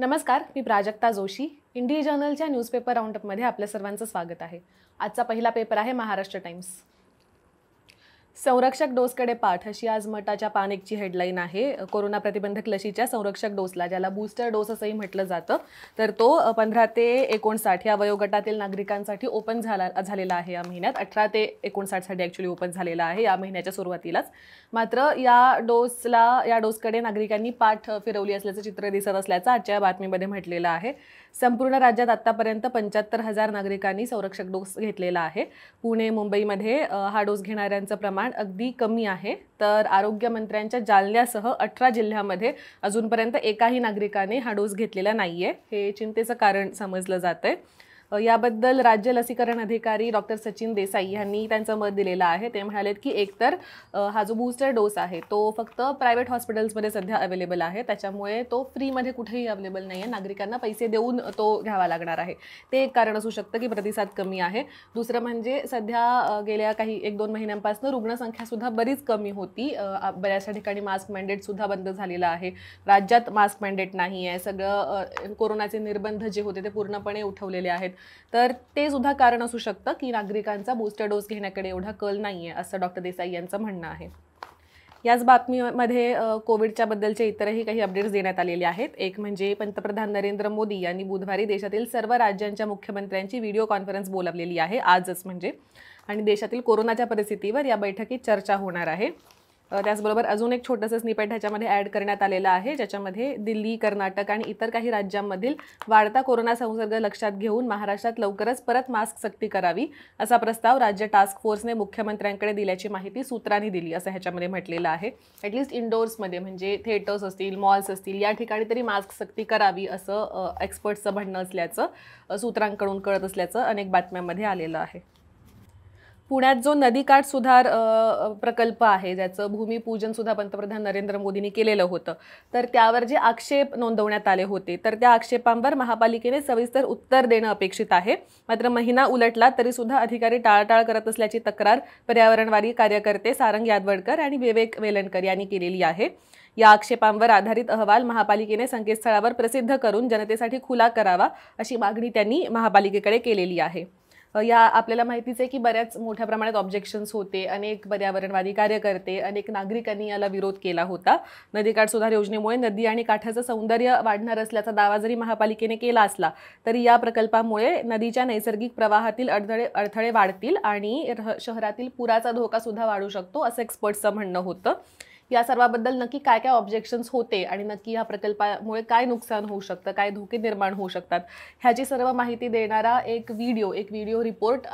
नमस्कार मी प्राजक्ता जोशी इंडिया जर्नलच्या न्यूजपेपर राऊंडअपमध्ये आपल्या सर्वांचं स्वागत आहे आजचा पहिला पेपर आहे महाराष्ट्र टाइम्स संरक्षक डोसकडे पाठ अशी आज मटाच्या पानिकची हेडलाईन आहे कोरोना प्रतिबंधक लशीच्या संरक्षक डोसला ज्याला बूस्टर डोस असंही म्हटलं जातं तर तो पंधरा ते एकोणसाठ या वयोगटातील नागरिकांसाठी ओपन झाला झालेला आहे या महिन्यात अठरा ते एकोणसाठसाठी ॲक्च्युली ओपन झालेला आहे या महिन्याच्या सुरुवातीलाच मात्र या डोसला या डोसकडे नागरिकांनी पाठ फिरवली असल्याचं चित्र दिसत असल्याचं आजच्या बातमीमध्ये म्हटलेलं आहे संपूर्ण राज्यात आत्तापर्यंत पंच्याहत्तर हजार नागरिकांनी संरक्षक डोस घेतलेला आहे पुणे मुंबईमध्ये हा डोस घेणाऱ्यांचं प्रमाण प्रमाण अगदी कमी आहे तर आरोग्यमंत्र्यांच्या जालन्यासह अठरा जिल्ह्यामध्ये अजूनपर्यंत एकाही नागरिकाने हा डोस घेतलेला नाही हे चिंतेचं कारण समजलं जात आहे याबद्दल राज्य लसीकरण अधिकारी डॉक्टर सचिन देसाई यांनी त्यांचं मत दिलेलं आहे ते म्हणालेत की एकतर हा जो बूस्टर डोस आहे तो फक्त प्रायव्हेट हॉस्पिटल्समध्ये सध्या अवेलेबल आहे त्याच्यामुळे तो फ्रीमध्ये कुठेही अवेलेबल नाही आहे नागरिकांना पैसे देऊन तो घ्यावा लागणार आहे ते एक कारण असू शकतं की प्रतिसाद कमी आहे दुसरं म्हणजे सध्या गेल्या काही एक दोन महिन्यांपासून रुग्णसंख्यासुद्धा बरीच कमी होती बऱ्याचशा ठिकाणी मास्क मँडेटसुद्धा बंद झालेलं आहे राज्यात मास्क मँडेट नाही आहे सगळं कोरोनाचे निर्बंध जे होते ते पूर्णपणे उठवलेले आहेत तर ते सुद्धा कारण असू शकतं की नागरिकांचा बूस्टर डोस घेण्याकडे एवढा कल नाही आहे असं डॉक्टर देसाई यांचं म्हणणं आहे याच बातमीमध्ये कोविडच्या बद्दलचे इतरही काही अपडेट्स देण्यात आलेले आहेत एक म्हणजे पंतप्रधान नरेंद्र मोदी यांनी बुधवारी देशातील सर्व राज्यांच्या मुख्यमंत्र्यांची व्हिडिओ कॉन्फरन्स बोलावलेली आहे आजच म्हणजे आणि देशातील कोरोनाच्या परिस्थितीवर या बैठकीत चर्चा होणार आहे त्याचबरोबर अजून एक छोटंसं स्निपेट ह्याच्यामध्ये ॲड करण्यात आलेलं आहे ज्याच्यामध्ये दिल्ली कर्नाटक आणि इतर काही राज्यांमधील वाढता कोरोना संसर्ग लक्षात घेऊन महाराष्ट्रात लवकरच परत मास्क सक्ती करावी असा प्रस्ताव राज्य टास्क फोर्सने मुख्यमंत्र्यांकडे दिल्याची माहिती सूत्रांनी दिली असं ह्याच्यामध्ये म्हटलेलं आहे ॲटलिस्ट इंडोर्समध्ये म्हणजे थिएटर्स असतील मॉल्स असतील या ठिकाणी तरी मास्क सक्ती करावी असं एक्सपर्ट्सचं म्हणणं असल्याचं सूत्रांकडून कळत असल्याचं अनेक बातम्यांमध्ये आलेलं आहे पुण्यात जो नदीकाठ सुधार प्रकल्प आहे ज्याचं भूमिपूजन सुद्धा पंतप्रधान नरेंद्र मोदींनी केलेलं होतं तर त्यावर जे आक्षेप नोंदवण्यात आले होते तर त्या आक्षेपांवर महापालिकेने सविस्तर उत्तर देणं अपेक्षित आहे मात्र महिना उलटला तरी सुद्धा अधिकारी टाळाटाळ करत असल्याची तक्रार पर्यावरणवादी कार्यकर्ते सारंग यादवडकर आणि विवेक वेलणकर यांनी केलेली आहे या आक्षेपांवर आधारित अहवाल महापालिकेने संकेतस्थळावर प्रसिद्ध करून जनतेसाठी खुला करावा अशी मागणी त्यांनी महापालिकेकडे केलेली आहे या आपल्याला माहितीच आहे की बऱ्याच मोठ्या प्रमाणात ऑब्जेक्शन्स होते अनेक पर्यावरणवादी कार्यकर्ते अनेक नागरिकांनी याला विरोध केला होता नदीकाठ सुधार योजनेमुळे नदी आणि काठाचं सौंदर्य वाढणार असल्याचा दावा जरी महापालिकेने केला असला तरी या प्रकल्पामुळे नदीच्या नैसर्गिक प्रवाहातील अडथळे अडथळे वाढतील आणि शहरातील पुराचा धोका सुद्धा वाढू शकतो असं एक्सपर्टचं म्हणणं होतं या सर्वाबद्दल नक्की काय काय ऑब्जेक्शन्स होते आणि नक्की या प्रकल्पामुळे काय नुकसान होऊ शकतं काय धोके निर्माण होऊ शकतात ह्याची सर्व माहिती देणारा एक व्हिडिओ एक व्हिडिओ रिपोर्ट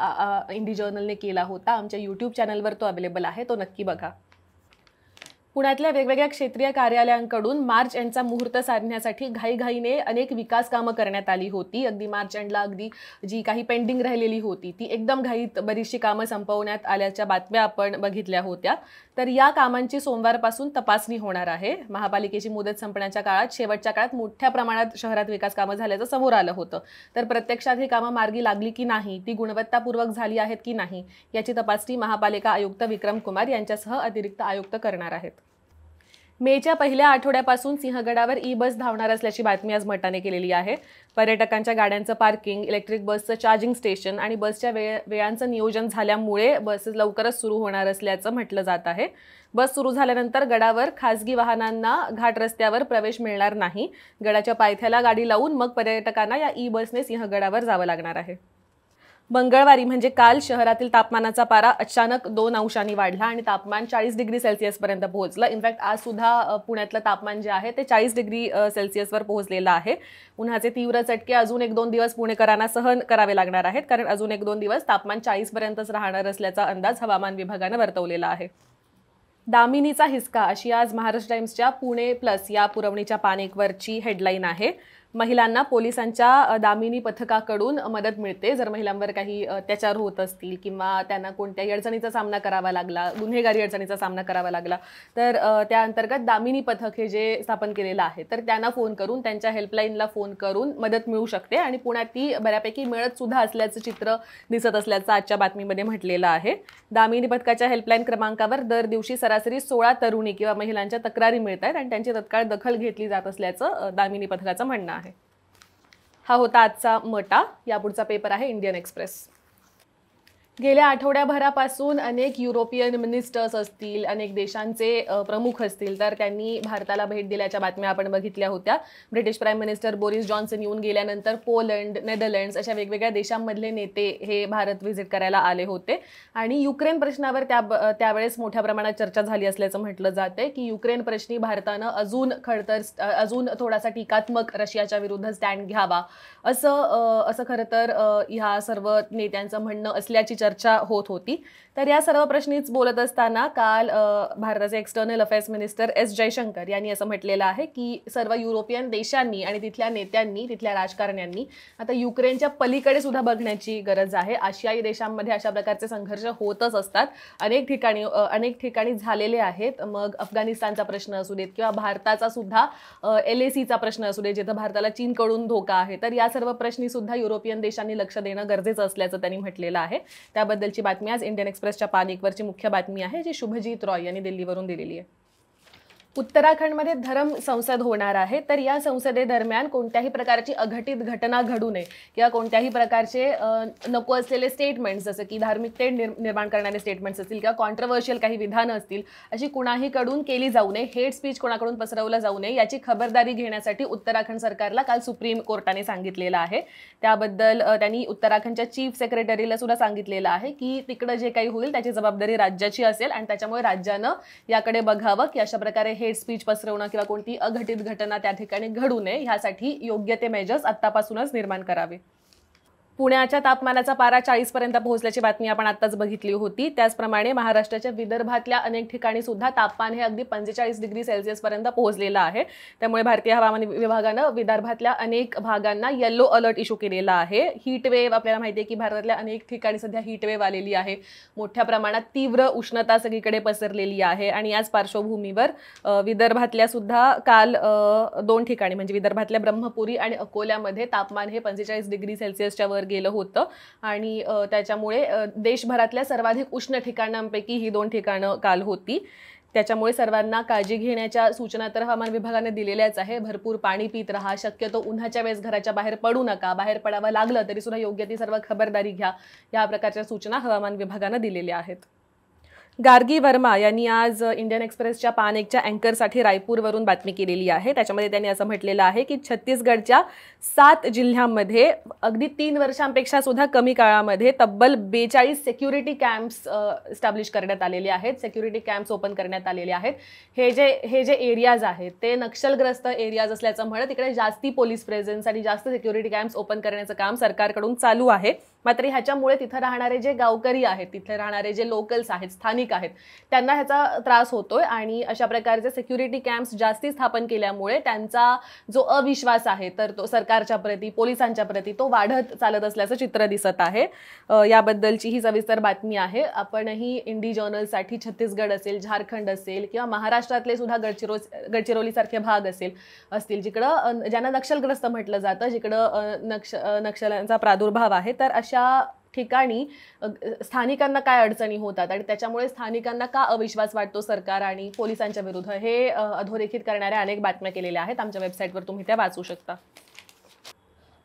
इंडी जर्नलने केला होता आमच्या यूट्यूब चॅनलवर तो अवेलेबल आहे तो नक्की बघा पुण्यातल्या वेगवेगळ्या क्षेत्रीय कार्यालयांकडून मार्च एंडचा मुहूर्त साधण्यासाठी घाईघाईने अनेक विकास कामं करण्यात आली होती अगदी मार्च एंडला अगदी जी काही पेंडिंग राहिलेली होती ती एकदम घाईत बरीचशी कामं संपवण्यात आल्याच्या बातम्या आपण बघितल्या होत्या तर या कामांची सोमवारपासून तपासणी होणार आहे महापालिकेची मुदत संपण्याच्या काळात शेवटच्या काळात मोठ्या प्रमाणात शहरात विकास कामं झाल्याचं समोर आलं होतं तर प्रत्यक्षात ही कामं मार्गी लागली की नाही ती गुणवत्तापूर्वक झाली आहेत की नाही याची तपासणी महापालिका आयुक्त विक्रम कुमार यांच्यासह अतिरिक्त आयुक्त करणार आहेत मेच्या पहिल्या आठवड्यापासून सिंहगडावर ई बस धावणार असल्याची बातमी आज मटाने केलेली आहे पर्यटकांच्या गाड्यांचं पार्किंग इलेक्ट्रिक बसचं चार्जिंग स्टेशन आणि बसच्या वेळ वेळांचं नियोजन झाल्यामुळे बसेस लवकरच सुरू होणार असल्याचं म्हटलं जात आहे बस सुरू झाल्यानंतर गडावर खासगी वाहनांना घाट रस्त्यावर प्रवेश मिळणार नाही गडाच्या पायथ्याला गाडी लावून मग पर्यटकांना या ई बसने सिंहगडावर जावं लागणार आहे मंगळवारी म्हणजे काल शहरातील तापमानाचा पारा अचानक दोन अंशांनी वाढला आणि तापमान चाळीस डिग्री सेल्सिअसपर्यंत पोहोचलं इनफॅक्ट आज सुद्धा पुण्यातलं तापमान जे आहे ते चाळीस डिग्री सेल्सिअसवर पोहोचलेलं आहे उन्हाचे तीव्र चटके अजून एक दोन दिवस पुणेकरांना सहन करावे लागणार आहेत कारण अजून एक दोन दिवस तापमान चाळीसपर्यंतच राहणार असल्याचा अंदाज हवामान विभागानं वर्तवलेला आहे दामिनीचा हिसका अशी आज महाराष्ट्र टाइम्सच्या पुणे प्लस या पुरवणीच्या पानेकवरची हेडलाईन आहे महिलांना पोलिसांच्या दामिनी पथकाकडून मदत मिळते जर महिलांवर काही अत्याचार होत असतील किंवा त्यांना कोणत्याही अडचणीचा सामना करावा लागला गुन्हेगारी अडचणीचा सामना करावा लागला तर त्या अंतर्गत दामिनी पथक हे जे स्थापन केलेलं आहे तर त्यांना फोन करून त्यांच्या हेल्पलाईनला फोन करून मदत मिळू शकते आणि पुण्यात ती बऱ्यापैकी मिळत सुद्धा असल्याचं चित्र दिसत असल्याचं आजच्या बातमीमध्ये म्हटलेलं आहे दामिनी पथकाच्या हेल्पलाईन क्रमांकावर दर दिवशी सरासरी सोळा तरुणी किंवा महिलांच्या तक्रारी मिळत आहेत आणि त्यांची तत्काळ दखल घेतली जात असल्याचं दामिनी पथकाचं म्हणणं आहे हा होता आजचा मटा यापुढचा पेपर आहे इंडियन एक्सप्रेस गेल्या आठवड्याभरापासून अनेक युरोपियन मिनिस्टर्स असतील अनेक देशांचे प्रमुख असतील तर त्यांनी भारताला भेट दिल्याच्या बातम्या आपण बघितल्या होत्या British prime minister Boris Johnson येऊन गेल्यानंतर पोलंड नेदरलँड्स अशा वेगवेगळ्या देशांमधले नेते हे भारत व्हिजिट करायला आले होते आणि युक्रेन प्रश्नावर त्या त्यावेळेस मोठ्या प्रमाणात चर्चा झाली असल्याचं म्हटलं आहे की युक्रेन प्रश्नी भारतानं अजून खडतर अजून थोडासा टीकात्मक रशियाच्या विरुद्ध स्टँड घ्यावा असं असं खरं तर ह्या सर्व नेत्यांचं म्हणणं असल्याची चर्चा होत होती तर या सर्व प्रश्नीच बोलत असताना काल भारताचे external affairs minister S Jaishankar यांनी असं म्हटलेलं आहे की सर्व युरोपियन देशांनी आणि तिथल्या नेत्यांनी तिथल्या राजकारण्यांनी आता युक्रेनच्या पलीकडे सुद्धा बघण्याची गरज आहे आशियाई देशांमध्ये अशा प्रकारचे संघर्ष होतच असतात अनेक ठिकाणी अनेक ठिकाणी झालेले आहेत मग अफगाणिस्तानचा प्रश्न असू देत किंवा भारताचा सुद्धा एल ए सीचा प्रश्न असू दे जिथं भारताला चीनकडून धोका आहे तर या सर्व प्रश्नीसुद्धा युरोपियन देशांनी लक्ष देणं गरजेचं असल्याचं त्यांनी म्हटलेलं आहे त्याबद्दलची बातमी आज इंडियन एक्सप्रेस एक्सप्रेसच्या पानिकवरची मुख्य बातमी आहे जी शुभजीत रॉय यांनी दिल्लीवरून दिलेली आहे उत्तराखंडमध्ये धर्म संसद होणार आहे तर या संसदेदरम्यान कोणत्याही प्रकारची अघटित घटना घडू नये किंवा कोणत्याही प्रकारचे नको असलेले स्टेटमेंट्स जसं की धार्मिक ते निर्माण करणारे स्टेटमेंट्स असतील किंवा कॉन्ट्रवर्शियल काही विधानं असतील अशी कुणाहीकडून केली जाऊ नये हेट स्पीच कोणाकडून पसरवलं जाऊ नये याची खबरदारी घेण्यासाठी उत्तराखंड सरकारला काल सुप्रीम कोर्टाने सांगितलेलं आहे त्याबद्दल त्यांनी उत्तराखंडच्या चीफ सेक्रेटरीला सुद्धा सांगितलेलं आहे की तिकडं जे काही होईल त्याची जबाबदारी राज्याची असेल आणि त्याच्यामुळे राज्यानं याकडे बघावं की अशा प्रकारे हे हेट स्पीच पसरवणं किंवा कोणती अघटित घटना त्या ठिकाणी घडू नये यासाठी योग्य ते मेजर्स आतापासूनच निर्माण करावे पुण्याच्या तापमानाचा पारा चाळीसपर्यंत पोहोचल्याची बातमी आपण आत्ताच बघितली होती त्याचप्रमाणे महाराष्ट्राच्या विदर्भातल्या अनेक ठिकाणी सुद्धा तापमान हे अगदी पंचेचाळीस डिग्री सेल्सिअसपर्यंत पोहोचलेलं आहे त्यामुळे भारतीय हवामान विभागानं विदर्भातल्या अनेक भागांना येल्लो अलर्ट इशू केलेला आहे हीट वेव्ह आपल्याला माहिती आहे की भारतातल्या अनेक ठिकाणी सध्या हीट वेव्ह आलेली आहे मोठ्या प्रमाणात तीव्र उष्णता सगळीकडे पसरलेली आहे आणि याच पार्श्वभूमीवर विदर्भातल्या सुद्धा काल दोन ठिकाणी म्हणजे विदर्भातल्या ब्रह्मपुरी आणि अकोल्यामध्ये तापमान हे पंचेचाळीस डिग्री सेल्सिअसच्या वर गेलं होतं आणि त्याच्यामुळे देशभरातल्या सर्वाधिक उष्ण ठिकाणांपैकी ही दोन ठिकाणं काल होती त्याच्यामुळे सर्वांना काळजी घेण्याच्या सूचना तर हवामान विभागाने दिलेल्याच आहे भरपूर पाणी पित राहा शक्यतो उन्हाच्या वेळेस घराच्या बाहेर पडू नका बाहेर पडावं लागलं तरी सुद्धा योग्य ती सर्व खबरदारी घ्या या प्रकारच्या सूचना हवामान विभागानं दिलेल्या आहेत गार्गी वर्मा यांनी आज इंडियन एक्सप्रेसच्या पान एकच्या अँकरसाठी रायपूरवरून बातमी केलेली आहे त्याच्यामध्ये त्यांनी असं म्हटलेलं आहे की छत्तीसगडच्या सात जिल्ह्यांमध्ये अगदी तीन वर्षांपेक्षा सुद्धा कमी काळामध्ये तब्बल बेचाळीस सेक्युरिटी कॅम्प्स इस्टॅब्लिश करण्यात आलेले आहेत सेक्युरिटी कॅम्प्स ओपन करण्यात आलेले आहेत हे जे हे जे एरियाज आहेत ते नक्षलग्रस्त एरियाज असल्याचं म्हणत इकडे जास्ती पोलीस प्रेझेन्स आणि जास्त सेक्युरिटी कॅम्प्स ओपन करण्याचं काम सरकारकडून चालू आहे मात्र ह्याच्यामुळे तिथं राहणारे जे गावकरी आहेत तिथे राहणारे जे लोकल्स आहेत स्थानिक आहेत त्यांना ह्याचा त्रास होतोय आणि अशा प्रकारचे सिक्युरिटी कॅम्प्स जास्ती स्थापन केल्यामुळे त्यांचा जो अविश्वास आहे तर तो सरकारच्या प्रती पोलिसांच्या प्रती तो वाढत चालत असल्याचं चित्र दिसत आहे याबद्दलची ही सविस्तर बातमी आहे आपणही इंडी जर्नलसाठी छत्तीसगड असेल झारखंड असेल किंवा महाराष्ट्रातले सुद्धा गडचिरो गडचिरोलीसारखे भाग असेल असतील जिकडं ज्यांना नक्षलग्रस्त म्हटलं जातं जिकडं नक्ष नक्षलांचा प्रादुर्भाव आहे तर अशा अशा ठिकाणी स्थानिकांना काय अडचणी होतात आणि त्याच्यामुळे स्थानिकांना का अविश्वास वाटतो सरकार आणि पोलिसांच्या विरुद्ध हे अधोरेखित करणाऱ्या अनेक बातम्या केलेल्या आहेत आमच्या वेबसाईटवर तुम्ही त्या वाचू शकता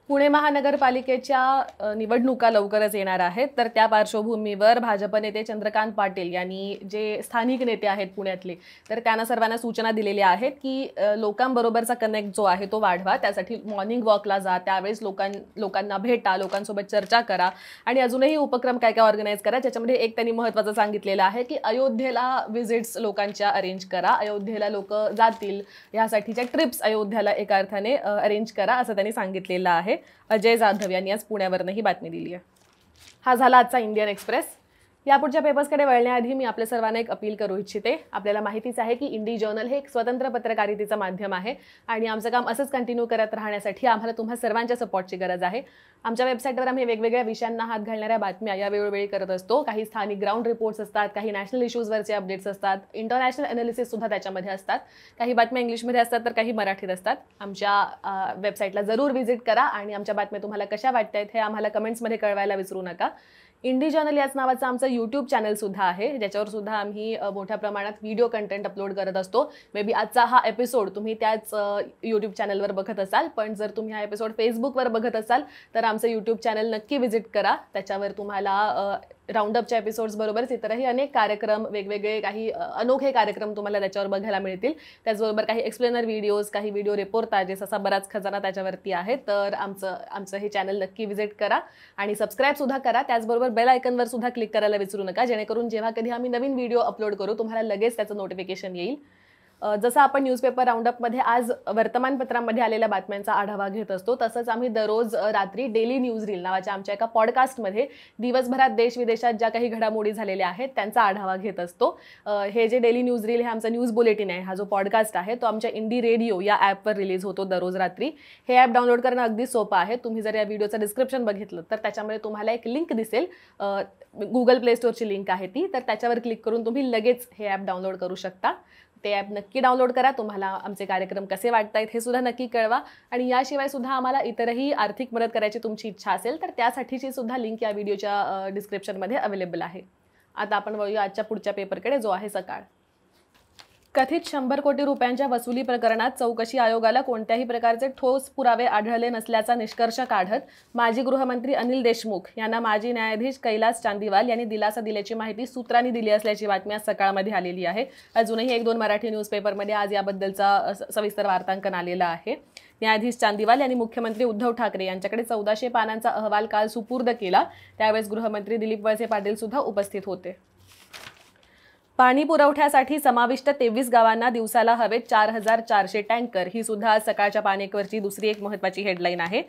पुणे महानगरपालिकेच्या निवडणुका लवकरच येणार आहेत तर त्या पार्श्वभूमीवर भाजप नेते चंद्रकांत पाटील यांनी जे स्थानिक नेते आहेत पुण्यातले तर त्यांना सर्वांना सूचना दिलेल्या आहेत की लोकांबरोबरचा कनेक्ट जो आहे तो वाढवा त्यासाठी मॉर्निंग वॉकला जा त्यावेळेस लोकां लोकांना भेटा लोकांसोबत चर्चा करा आणि अजूनही उपक्रम काय काय ऑर्गनाईज करा ज्याच्यामध्ये एक त्यांनी महत्त्वाचं सांगितलेलं आहे की अयोध्येला विजिट्स लोकांच्या अरेंज करा अयोध्येला लोक जातील ह्यासाठीच्या ट्रिप्स अयोध्याला एका अर्थाने अरेंज करा असं त्यांनी सांगितलेलं आहे अजय जाधव यांनी आज पुण्यावरनं ही बातमी दिली आहे हा झाला आजचा इंडियन एक्सप्रेस यापुढच्या पेपर्सकडे वळण्याआधी मी आपल्या सर्वांना एक अपील करू इच्छिते आपल्याला माहितीच आहे की इंडी जर्नल हे एक स्वतंत्र पत्रकारितेचं माध्यम आहे आणि आमचं काम असंच कंटिन्यू करत राहण्यासाठी आम्हाला तुम्हा सर्वांच्या सपोर्टची गरज आहे आमच्या वेबसाईटवर आम्ही वेगवेगळ्या विषयांना हात घालणाऱ्या बातम्या या वेळोवेळी करत असतो काही स्थानिक ग्राउंड रिपोर्ट्स असतात काही नॅशनल इश्यूजवरचे अपडेट्स असतात इंटरनॅशनल अनालिसिस सुद्धा त्याच्यामध्ये असतात काही बातम्या इंग्लिशमध्ये असतात तर काही मराठीत असतात आमच्या वेबसाईटला जरूर व्हिजिट करा आणि आमच्या बातम्या तुम्हाला कशा वाटत आहेत हे आम्हाला कमेंट्समध्ये कळवायला विसरू नका इंडी जर्नल याच नावाचं आमचं यूट्यूब चॅनलसुद्धा आहे ज्याच्यावर सुद्धा आम्ही मोठ्या प्रमाणात व्हिडिओ कंटेंट अपलोड करत असतो मे बी आजचा हा एपिसोड तुम्ही त्याच यूट्यूब चॅनलवर बघत असाल पण जर तुम्ही हा एपिसोड फेसबुकवर बघत असाल तर आमचं यूट्यूब चॅनल नक्की व्हिजिट करा त्याच्यावर तुम्हाला राऊंडअपच्या बरोबरच इतरही अनेक कार्यक्रम वेगवेगळे काही अनोखे कार्यक्रम तुम्हाला त्याच्यावर बघायला मिळतील त्याचबरोबर काही एक्सप्लेनर व्हिडिओज काही व्हिडिओ रिपोर्ट असा बराच खजाना त्याच्यावरती आहे तर आमचं आमचं हे चॅनल नक्की व्हिजिट करा आणि सुद्धा करा त्याचबरोबर बेल आयकनवर सुद्धा क्लिक करायला विसरू नका जेणेकरून जेव्हा कधी आम्ही नवीन व्हिडिओ अपलोड करू तुम्हाला लगेच त्याचं नोटिफिकेशन येईल जसं आपण न्यूजपेपर राऊंडअपमध्ये आज वर्तमानपत्रामध्ये आलेल्या बातम्यांचा आढावा घेत असतो तसंच आम्ही दररोज रात्री डेली न्यूज रील नावाच्या आमच्या एका पॉडकास्टमध्ये दिवसभरात देश विदेशात ज्या काही घडामोडी झालेल्या आहेत त्यांचा आढावा घेत असतो हे जे डेली न्यूज रील हे आमचा न्यूज बुलेटिन आहे हा जो पॉडकास्ट आहे तो आमच्या इंडी रेडिओ या ॲपवर रिलीज होतो दररोज रात्री हे ॲप डाउनलोड करणं अगदी सोपं आहे तुम्ही जर या व्हिडिओचं डिस्क्रिप्शन बघितलं तर त्याच्यामध्ये तुम्हाला एक लिंक दिसेल गुगल प्ले स्टोअरची लिंक आहे ती तर त्याच्यावर क्लिक करून तुम्ही लगेच हे ॲप डाउनलोड करू शकता ते ॲप नक्की डाउनलोड करा तुम्हाला आमचे कार्यक्रम कसे वाटत आहेत हे सुद्धा नक्की कळवा आणि याशिवाय सुद्धा आम्हाला इतरही आर्थिक मदत करायची तुमची इच्छा असेल तर त्यासाठीची सुद्धा लिंक या व्हिडिओच्या डिस्क्रिप्शनमध्ये अवेलेबल आहे आता आपण वळूया आजच्या पुढच्या पेपरकडे जो आहे सकाळ कथित शंभर कोटी रुपयांच्या वसुली प्रकरणात चौकशी आयोगाला कोणत्याही प्रकारचे ठोस पुरावे आढळले नसल्याचा निष्कर्ष काढत माजी गृहमंत्री अनिल देशमुख यांना माजी न्यायाधीश कैलास चांदीवाल यांनी दिलासा दिल्याची माहिती सूत्रांनी दिली असल्याची बातमी आज सकाळमध्ये आलेली आहे अजूनही एक दोन मराठी न्यूजपेपरमध्ये आज याबद्दलचा सविस्तर वार्तांकन आलेला आहे न्यायाधीश चांदीवाल यांनी मुख्यमंत्री उद्धव ठाकरे यांच्याकडे चौदाशे पानांचा अहवाल काल सुपूर्द केला त्यावेळेस गृहमंत्री दिलीप वळसे पाटील सुद्धा उपस्थित होते पाणी पुरवठ्यासाठी समाविष्ट तेवीस गावांना दिवसाला हवेत चार हजार चारशे टँकर ही सुद्धा आज सकाळच्या पाण्यावरची दुसरी एक महत्त्वाची हेडलाईन आहे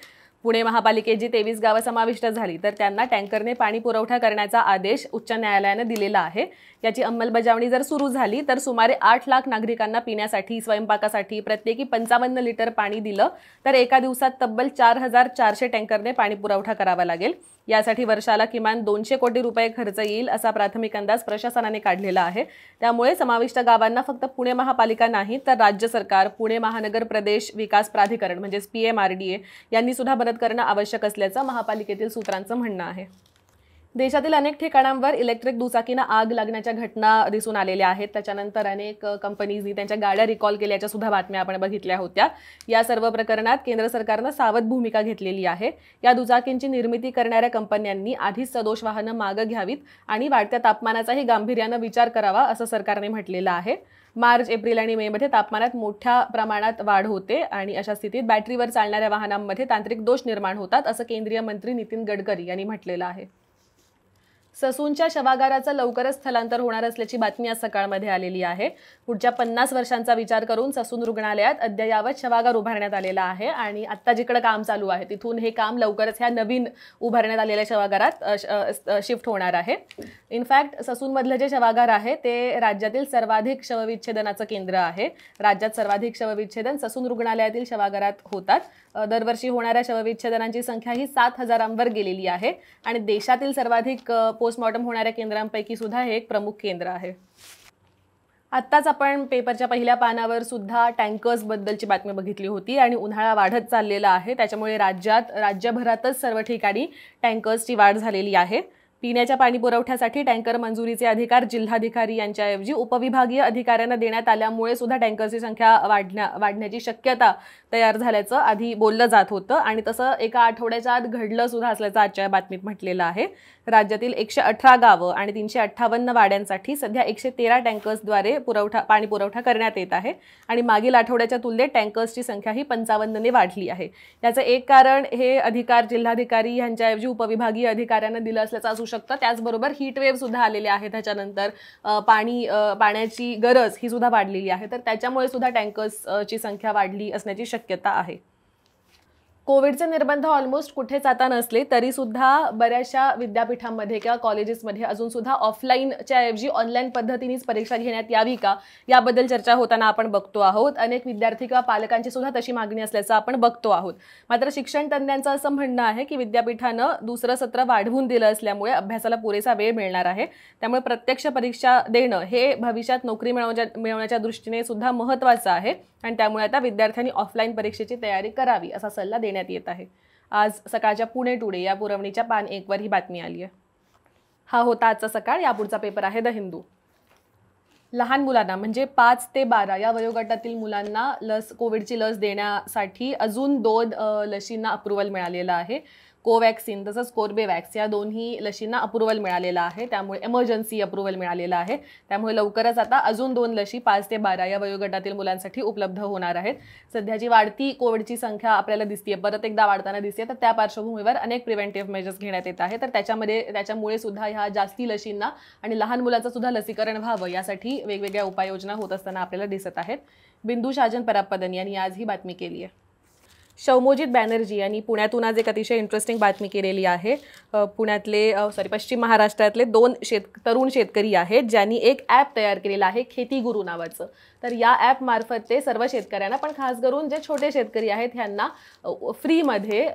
पुणे महापालिकेची तेवीस गावं समाविष्ट झाली तर त्यांना टँकरने पाणी पुरवठा करण्याचा आदेश उच्च न्यायालयानं दिलेला आहे याची अंमलबजावणी जर सुरू झाली तर सुमारे आठ लाख नागरिकांना पिण्यासाठी स्वयंपाकासाठी प्रत्येकी पंचावन्न लिटर पाणी दिलं तर एका दिवसात तब्बल चार हजार चारशे टँकरने पाणी पुरवठा करावा लागेल यासाठी वर्षाला किमान दोनशे कोटी रुपये खर्च येईल असा प्राथमिक अंदाज प्रशासनाने काढलेला आहे त्यामुळे समाविष्ट गावांना फक्त पुणे महापालिका नाही तर राज्य सरकार पुणे महानगर प्रदेश विकास प्राधिकरण म्हणजेच P M R D A यांनी सुद्धा मदत करणं आवश्यक असल्याचं महापालिकेतील सूत्रांचं म्हणणं आहे देशातील अनेक ठिकाणांवर इलेक्ट्रिक दुचाकींना आग लागण्याच्या घटना दिसून आलेल्या आहेत त्याच्यानंतर अनेक कंपनीजनी त्यांच्या गाड्या रिकॉल केल्याच्या सुद्धा बातम्या आपण बघितल्या होत्या या सर्व प्रकरणात केंद्र सरकारनं सावध भूमिका घेतलेली आहे या दुचाकींची निर्मिती करणाऱ्या कंपन्यांनी आधीच सदोष वाहनं मागं घ्यावीत आणि वाढत्या तापमानाचाही गांभीर्यानं विचार करावा असं सरकारने म्हटलेलं आहे मार्च एप्रिल आणि मेमध्ये तापमानात मोठ्या प्रमाणात वाढ होते आणि अशा स्थितीत बॅटरीवर चालणाऱ्या वाहनांमध्ये तांत्रिक दोष निर्माण होतात असं केंद्रीय मंत्री नितीन गडकरी यांनी म्हटलेलं आहे ससूनच्या शवागाराचं लवकरच स्थलांतर होणार असल्याची बातमी आज सकाळमध्ये आलेली आहे पुढच्या पन्नास वर्षांचा विचार करून ससून रुग्णालयात अद्ययावत शवागार उभारण्यात आलेला आहे आणि आत्ता जिकडं काम चालू आहे तिथून हे काम लवकरच ह्या नवीन उभारण्यात आलेल्या शवागारात शिफ्ट होणार आहे इनफॅक्ट ससूनमधलं जे शवागार आहे ते राज्यातील सर्वाधिक शवविच्छेदनाचं केंद्र आहे राज्यात सर्वाधिक शवविच्छेदन ससून रुग्णालयातील शवागारात होतात दरवर्षी होणाऱ्या शवविच्छेदनांची संख्या ही सात हजारांवर गेलेली आहे आणि देशातील सर्वाधिक पोस्टमॉर्टम होणाऱ्या केंद्रांपैकी सुद्धा हे एक प्रमुख केंद्र आहे आत्ताच आपण पेपरच्या पहिल्या पानावर सुद्धा टँकर्सबद्दलची बातमी बघितली होती आणि उन्हाळा वाढत चाललेला आहे त्याच्यामुळे राज्यात राज्यभरातच सर्व ठिकाणी टँकर्सची वाढ झालेली आहे पिण्याच्या पाणी पुरवठ्यासाठी टँकर मंजुरीचे अधिकार जिल्हाधिकारी यांच्याऐवजी उपविभागीय अधिकाऱ्यांना देण्यात आल्यामुळे सुद्धा टँकर्सची संख्या वाढण्या वाढण्याची शक्यता तयार झाल्याचं आधी बोललं जात होतं आणि तसं एका आठवड्याच्या आत घडलं सुद्धा असल्याचं आजच्या बातमीत म्हटलेलं आहे राज्यातील एकशे अठरा गावं आणि तीनशे अठ्ठावन्न वाड्यांसाठी सध्या एकशे तेरा टँकर्सद्वारे पुरवठा पाणी पुरवठा करण्यात येत आहे आणि मागील आठवड्याच्या तुलनेत टँकर्सची संख्या ही पंचावन्नने वाढली आहे याचं एक कारण हे अधिकार जिल्हाधिकारी यांच्याऐवजी उपविभागीय अधिकाऱ्यांना दिलं असल्याचं असू शकतं त्याचबरोबर हीटवेवसुद्धा सुद्धा आलेले आहे त्याच्यानंतर पाणी पाण्याची गरज ही सुद्धा वाढलेली आहे तर त्याच्यामुळे सुद्धा टँकर्सची संख्या वाढली असण्याची शक्यता शक्यता आहे कोविडचे निर्बंध ऑलमोस्ट कुठेच आता नसले तरी सुद्धा बऱ्याचशा विद्यापीठांमध्ये किंवा कॉलेजेसमध्ये अजून सुद्धा ऑफलाईनच्या ऐवजी ऑनलाईन पद्धतीनेच परीक्षा घेण्यात यावी का याबद्दल चर्चा होताना आपण बघतो आहोत अनेक विद्यार्थी किंवा पालकांची सुद्धा तशी मागणी असल्याचं आपण बघतो आहोत मात्र शिक्षण तज्ञांचं असं म्हणणं आहे की विद्यापीठानं दुसरं सत्र वाढवून दिलं असल्यामुळे अभ्यासाला पुरेसा वेळ मिळणार आहे त्यामुळे प्रत्यक्ष परीक्षा देणं हे भविष्यात नोकरी मिळवण्याच्या मिळवण्याच्या दृष्टीने सुद्धा महत्त्वाचं आहे आणि त्यामुळे आता विद्यार्थ्यांनी ऑफलाईन परीक्षेची तयारी करावी असा सल्ला देण्यात देण्यात येत आहे आज सकाळच्या पुणे टुडे या पुरवणीच्या पान एकवर ही बातमी आली आहे हा होता आजचा सकाळ यापुढचा पेपर आहे द हिंदू लहान मुलांना म्हणजे पाच ते बारा या वयोगटातील मुलांना लस कोविडची लस देण्यासाठी अजून दोन लशींना अप्रुव्हल मिळालेलं आहे कोवॅक्सिन तसंच कोर्बेवॅक्स या दोन्ही लशींना अप्रुव्हल मिळालेलं आहे त्यामुळे एमर्जन्सी अप्रुव्हल मिळालेलं आहे त्यामुळे लवकरच आता अजून दोन लशी पाच ते बारा या वयोगटातील मुलांसाठी उपलब्ध होणार आहेत सध्याची वाढती कोविडची संख्या आपल्याला दिसते परत एकदा वाढताना दिसते तर त्या पार्श्वभूमीवर अनेक प्रिव्हेंटिव्ह मेजर्स घेण्यात येत आहे तर त्याच्यामध्ये त्याच्यामुळे सुद्धा ह्या जास्ती लशींना आणि लहान मुलांचं सुद्धा लसीकरण व्हावं यासाठी वेगवेगळ्या उपाययोजना होत असताना आपल्याला दिसत आहेत बिंदू शाजन परापदन यांनी आज ही बातमी केली आहे शौमोजित बॅनर्जी यांनी पुण्यातून आज एक अतिशय इंटरेस्टिंग बातमी केलेली आहे पुण्यातले सॉरी पश्चिम महाराष्ट्रातले दोन शेत तरुण शेतकरी आहेत ज्यांनी एक ॲप तयार केलेलं आहे खेती गुरु नावाचं तर या ॲपमार्फत ते सर्व शेतकऱ्यांना पण खास करून जे छोटे शेतकरी आहेत ह्यांना फ्रीमध्ये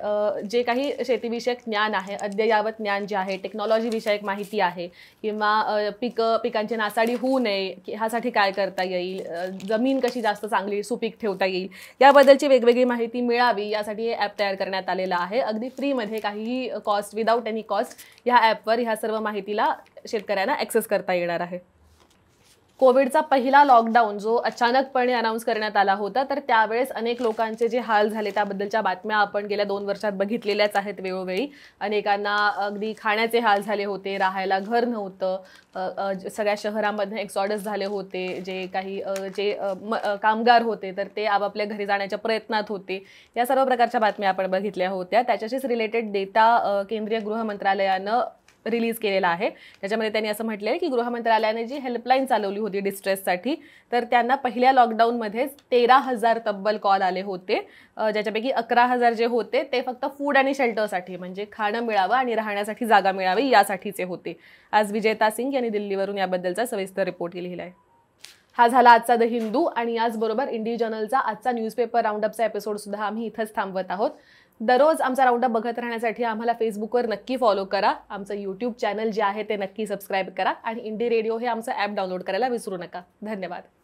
जे काही शेतीविषयक ज्ञान आहे अद्ययावत ज्ञान जे आहे टेक्नॉलॉजीविषयक माहिती आहे किंवा पिकं पिकांची नासाडी होऊ नये ह्यासाठी काय करता येईल जमीन कशी जास्त चांगली सुपीक ठेवता येईल याबद्दलची वेगवेगळी माहिती मिळावी यासाठी हे ॲप तयार करण्यात आलेलं आहे अगदी फ्रीमध्ये काही कॉस्ट विदाऊट एनी कॉस्ट ह्या ॲपवर ह्या सर्व माहितीला शेतकऱ्यांना ॲक्सेस करता येणार आहे कोविडचा पहिला लॉकडाऊन जो अचानकपणे अनाऊन्स करण्यात आला होता तर त्यावेळेस अनेक लोकांचे जे हाल झाले त्याबद्दलच्या बातम्या आपण गेल्या दोन वर्षात बघितलेल्याच आहेत वेळोवेळी अनेकांना अगदी खाण्याचे हाल झाले होते राहायला घर नव्हतं सगळ्या शहरामध्ये एक्सॉर्डस झाले होते जे काही जे कामगार होते तर ते आपापल्या घरी जाण्याच्या प्रयत्नात होते या सर्व प्रकारच्या बातम्या आपण बघितल्या होत्या त्याच्याशीच रिलेटेड डेटा केंद्रीय गृह मंत्रालयानं रिलीज केलेला आहे त्याच्यामध्ये त्यांनी असं म्हटलं आहे की मंत्रालयाने जी हेल्पलाईन चालवली होती डिस्ट्रेससाठी तर त्यांना पहिल्या लॉकडाऊनमध्ये तेरा हजार तब्बल कॉल आले होते ज्याच्यापैकी अकरा हजार जे होते ते फक्त फूड आणि शेल्टरसाठी म्हणजे खाणं मिळावं आणि राहण्यासाठी जागा मिळावी यासाठीचे होते आज विजेता सिंग यांनी दिल्लीवरून याबद्दलचा सविस्तर रिपोर्ट लिहिला आहे हा झाला आजचा द हिंदू आणि याचबरोबर इंडिजनलचा आजचा न्यूजपेपर राऊंडअपचा एपिसोडसुद्धा आम्ही इथंच थांबवत आहोत दररोज आमचा राऊंडअप बघत राहण्यासाठी आम्हाला फेसबुकवर नक्की फॉलो करा आमचं यूट्यूब चॅनल जे आहे ते नक्की सबस्क्राईब करा आणि इंडी रेडिओ हे आमचं ॲप डाउनलोड करायला विसरू नका धन्यवाद